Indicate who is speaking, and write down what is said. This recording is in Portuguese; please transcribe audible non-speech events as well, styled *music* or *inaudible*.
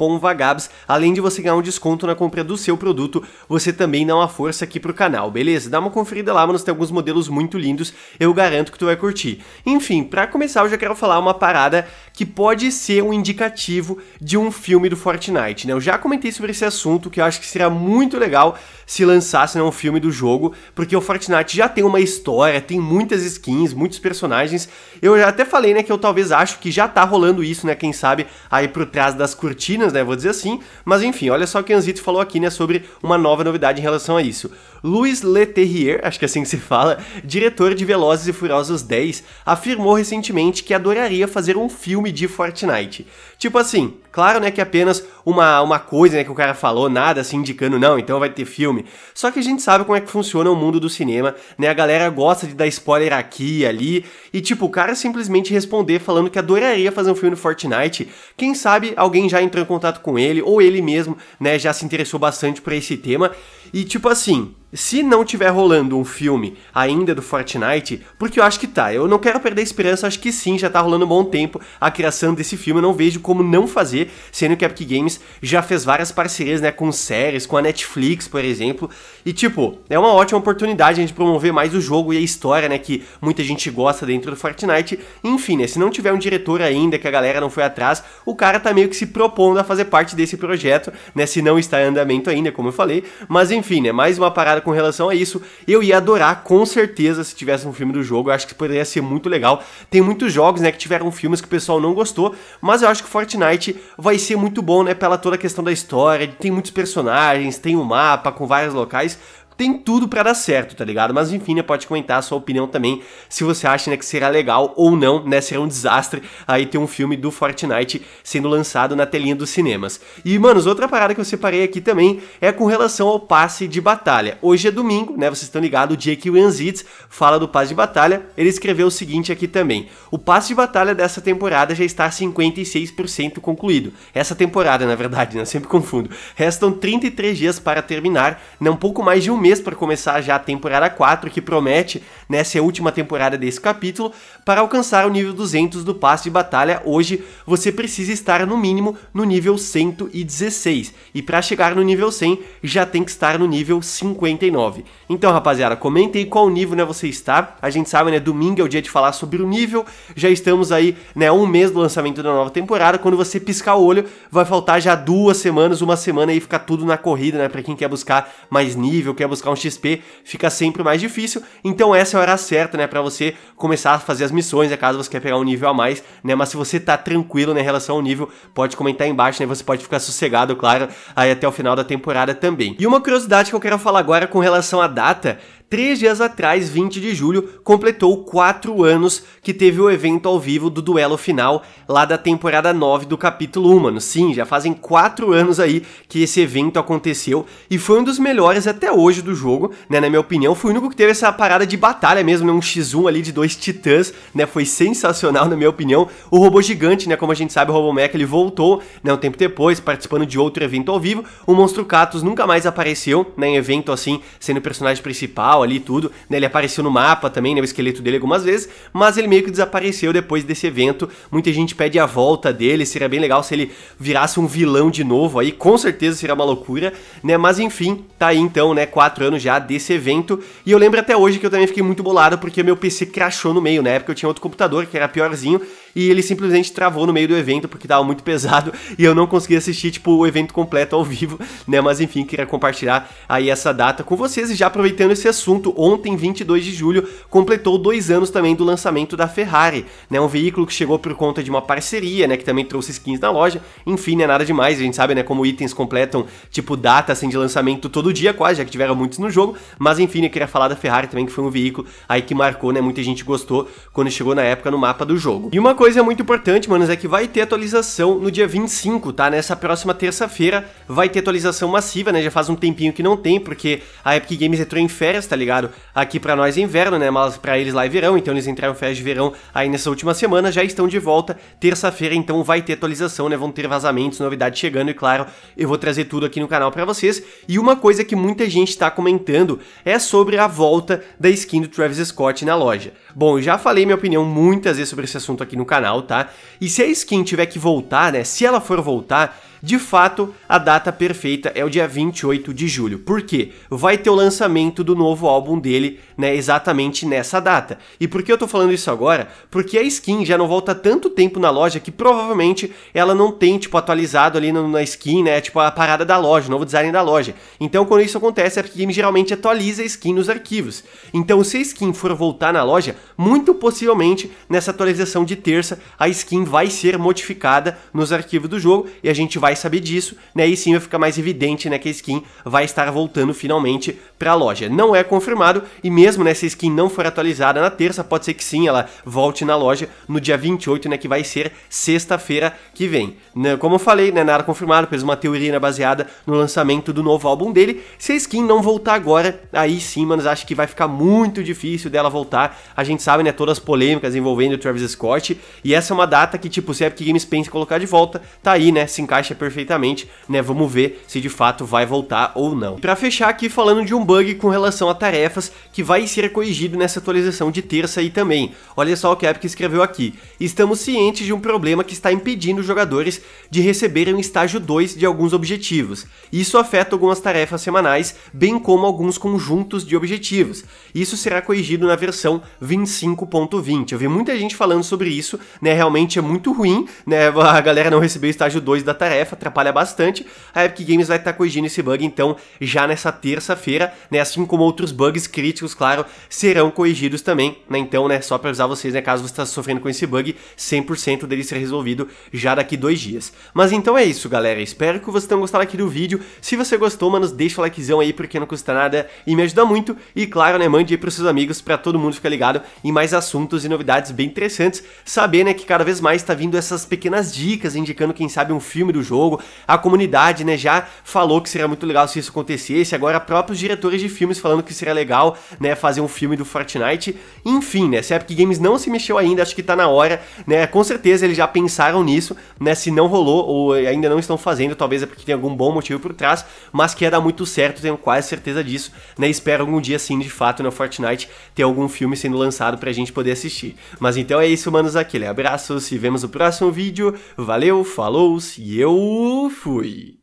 Speaker 1: cupom VAGABS, além de você ganhar um desconto na compra do seu produto, você também dá uma força aqui pro canal, beleza? Dá uma conferida lá, mas tem alguns modelos muito lindos, eu garanto que tu vai curtir. Enfim, para começar eu já quero falar uma parada que pode ser um indicativo de um filme do Fortnite, né? Eu já comentei sobre esse assunto que eu acho que seria muito legal se lançasse né, um filme do jogo, porque o Fortnite já tem uma história, tem muitas skins, muitos personagens. Eu já até falei, né, que eu talvez acho que já tá rolando isso, né, quem sabe, aí por trás das cortinas né? Vou dizer assim. Mas enfim, olha só o que Anzito falou aqui, né? Sobre uma nova novidade em relação a isso. Louis Leterrier, acho que é assim que se fala, diretor de Velozes e Furiosos 10, afirmou recentemente que adoraria fazer um filme de Fortnite. Tipo assim, Claro, né, que é apenas uma, uma coisa né, que o cara falou, nada assim indicando, não, então vai ter filme. Só que a gente sabe como é que funciona o mundo do cinema, né? A galera gosta de dar spoiler aqui e ali. E tipo, o cara simplesmente responder falando que adoraria fazer um filme no Fortnite. Quem sabe alguém já entrou em contato com ele, ou ele mesmo, né, já se interessou bastante por esse tema. E tipo assim, se não tiver rolando um filme ainda do Fortnite, porque eu acho que tá, eu não quero perder a esperança, acho que sim, já tá rolando um bom tempo a criação desse filme, eu não vejo como não fazer, sendo que a Epic Games já fez várias parcerias, né, com séries, com a Netflix, por exemplo, e tipo, é uma ótima oportunidade a gente promover mais o jogo e a história, né, que muita gente gosta dentro do Fortnite, enfim, né, se não tiver um diretor ainda, que a galera não foi atrás, o cara tá meio que se propondo a fazer parte desse projeto, né, se não está em andamento ainda, como eu falei, mas enfim, né, mais uma parada com relação a isso. Eu ia adorar, com certeza, se tivesse um filme do jogo. Eu acho que poderia ser muito legal. Tem muitos jogos, né, que tiveram filmes que o pessoal não gostou, mas eu acho que Fortnite vai ser muito bom, né, pela toda a questão da história. Tem muitos personagens, tem um mapa com vários locais tem tudo para dar certo, tá ligado? Mas enfim, né, pode comentar a sua opinião também, se você acha né, que será legal ou não, né? Será um desastre aí ter um filme do Fortnite sendo lançado na telinha dos cinemas. E, manos, outra parada que eu separei aqui também é com relação ao passe de batalha. Hoje é domingo, né? Vocês estão ligados, o Jake Wanzitz fala do passe de batalha. Ele escreveu o seguinte aqui também: o passe de batalha dessa temporada já está 56% concluído. Essa temporada, na verdade, né? Sempre confundo. Restam 33 dias para terminar, né? Um pouco mais de um mês mês para começar já a temporada 4, que promete nessa né, ser a última temporada desse capítulo. Para alcançar o nível 200 do passe de batalha, hoje você precisa estar no mínimo no nível 116. E para chegar no nível 100, já tem que estar no nível 59. Então, rapaziada, comente aí qual nível né, você está. A gente sabe, né, domingo é o dia de falar sobre o nível. Já estamos aí, né, um mês do lançamento da nova temporada. Quando você piscar o olho, vai faltar já duas semanas, uma semana e fica tudo na corrida, né, para quem quer buscar mais nível, quer buscar buscar um XP fica sempre mais difícil. Então essa é a hora certa, né, para você começar a fazer as missões, a é caso você quer pegar um nível a mais, né? Mas se você tá tranquilo né, em relação ao nível, pode comentar aí embaixo, né? Você pode ficar sossegado, claro, aí até o final da temporada também. E uma curiosidade que eu quero falar agora com relação à data Três dias atrás, 20 de julho, completou quatro anos que teve o evento ao vivo do duelo final lá da temporada 9 do capítulo 1, mano. Sim, já fazem quatro anos aí que esse evento aconteceu e foi um dos melhores até hoje do jogo, né? Na minha opinião, foi o único que teve essa parada de batalha mesmo, né? um X1 ali de dois titãs, né? Foi sensacional, na minha opinião. O robô gigante, né? Como a gente sabe, o Robomech, ele voltou, né? Um tempo depois, participando de outro evento ao vivo. O Monstro Catos nunca mais apareceu, né? Em evento assim, sendo personagem principal ali tudo, né? Ele apareceu no mapa também, né? O esqueleto dele algumas vezes, mas ele meio que desapareceu depois desse evento. Muita gente pede a volta dele, seria bem legal se ele virasse um vilão de novo aí, com certeza seria uma loucura, né? Mas enfim, tá aí então, né? Quatro anos já desse evento. E eu lembro até hoje que eu também fiquei muito bolado porque meu PC crashou no meio. né? porque eu tinha outro computador que era piorzinho e ele simplesmente travou no meio do evento porque tava muito pesado *laughs* e eu não consegui assistir, tipo, o evento completo ao vivo, né? Mas enfim, queria compartilhar aí essa data com vocês e já aproveitando esse assunto, ontem, 22 de julho, completou dois anos também do lançamento da Ferrari, né? Um veículo que chegou por conta de uma parceria, né? Que também trouxe skins na loja, enfim, né? Nada demais, a gente sabe, né? Como itens completam, tipo, data, assim, de lançamento todo dia quase, já que tiveram muitos no jogo, mas enfim, eu né? queria falar da Ferrari também, que foi um veículo aí que marcou, né? Muita gente gostou quando chegou na época no mapa do jogo. E uma coisa muito importante, manos, é que vai ter atualização no dia 25, tá? Nessa próxima terça-feira vai ter atualização massiva, né? Já faz um tempinho que não tem, porque a Epic Games entrou em férias, tá ligado? Aqui para nós é inverno, né? Mas para eles lá é verão, então eles entraram em férias de verão aí nessa última semana, já estão de volta. Terça-feira, então, vai ter atualização, né? Vão ter vazamentos, novidades chegando, e claro, eu vou trazer tudo aqui no canal para vocês. E uma coisa que muita gente tá comentando é sobre a volta da skin do Travis Scott na loja. Bom, eu já falei minha opinião muitas vezes sobre esse assunto aqui no canal, tá? E se a skin tiver que voltar, né? Se ela for voltar, de fato, a data perfeita é o dia 28 de julho. Por quê? Vai ter o lançamento do novo álbum dele, né, exatamente nessa data. E por que eu tô falando isso agora? Porque a skin já não volta tanto tempo na loja que provavelmente ela não tem, tipo, atualizado ali no, na skin, né, tipo, a parada da loja, o novo design da loja. Então, quando isso acontece, a Epic geralmente atualiza a skin nos arquivos. Então, se a skin for voltar na loja, muito possivelmente, nessa atualização de terça, a skin vai ser modificada nos arquivos do jogo e a gente vai vai saber disso, né? E sim vai ficar mais evidente, né, que a skin vai estar voltando finalmente para a loja. Não é confirmado e mesmo nessa né, skin não for atualizada na terça, pode ser que sim, ela volte na loja no dia 28, né, que vai ser sexta-feira que vem. Né, como eu falei, né, nada confirmado, fez uma teoria né, baseada no lançamento do novo álbum dele. Se a skin não voltar agora, aí sim, mano, acho que vai ficar muito difícil dela voltar. A gente sabe, né, todas as polêmicas envolvendo o Travis Scott e essa é uma data que, tipo, se a Epic Games pensa em colocar de volta, tá aí, né, se encaixa perfeitamente, né? Vamos ver se de fato vai voltar ou não. Para fechar aqui falando de um bug com relação a tarefas que vai ser corrigido nessa atualização de terça aí também. Olha só o que a Epic escreveu aqui. Estamos cientes de um problema que está impedindo os jogadores de receberem o estágio 2 de alguns objetivos. Isso afeta algumas tarefas semanais, bem como alguns conjuntos de objetivos. Isso será corrigido na versão 25.20. Eu vi muita gente falando sobre isso, né? Realmente é muito ruim, né? *laughs* A galera não recebeu o estágio 2 da tarefa tarefa, atrapalha bastante. A Epic Games vai estar corrigindo esse bug, então, já nessa terça-feira, né? Assim como outros bugs críticos, claro, serão corrigidos também, né? Então, né, só para avisar vocês, né, caso você está sofrendo com esse bug, 100% dele será resolvido já daqui dois dias. Mas então é isso, galera. Espero que vocês tenham gostado aqui do vídeo. Se você gostou, mano, deixa o likezão aí, porque não custa nada e me ajuda muito. E claro, né, mande aí pros seus amigos para todo mundo ficar ligado em mais assuntos e novidades bem interessantes. Saber, né, que cada vez mais tá vindo essas pequenas dicas indicando, quem sabe, um filme do jogo jogo. A comunidade, né, já falou que seria muito legal se isso acontecesse. Agora, próprios diretores de filmes falando que seria legal, né, fazer um filme do Fortnite. Enfim, né, se a Epic Games não se mexeu ainda, acho que tá na hora, né, com certeza eles já pensaram nisso, né, se não rolou ou ainda não estão fazendo, talvez é porque tem algum bom motivo por trás, mas que ia dar muito certo, tenho quase certeza disso, né, espero algum dia, sim, de fato, no né, Fortnite ter algum filme sendo lançado pra gente poder assistir. Mas então é isso, manos, aquele né. abraço, se vemos no próximo vídeo, valeu, falou, e eu... Eu fui.